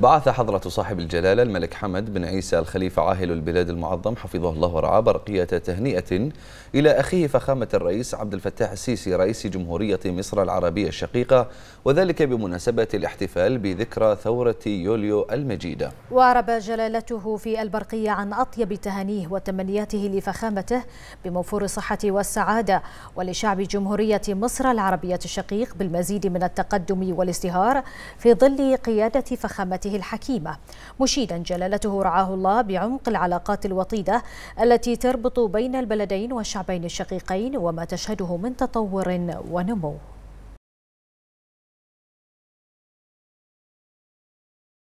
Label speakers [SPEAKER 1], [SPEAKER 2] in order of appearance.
[SPEAKER 1] بعث حضرة صاحب الجلالة الملك حمد بن عيسى الخليفة عاهل البلاد المعظم حفظه الله ورعاه برقية تهنئة إلى أخيه فخامة الرئيس عبد الفتاح السيسي رئيس جمهورية مصر العربية الشقيقة وذلك بمناسبة الاحتفال بذكرى ثورة يوليو
[SPEAKER 2] المجيدة وعرب جلالته في البرقية عن أطيب تهانيه وتمنياته لفخامته بموفور الصحة والسعادة ولشعب جمهورية مصر العربية الشقيق بالمزيد من التقدم والازدهار في ظل قيادة فخامته وخبرته الحكيمة مشيدا جلالته رعاه الله بعمق العلاقات الوطيدة التي تربط بين البلدين والشعبين الشقيقين وما تشهده من تطور ونمو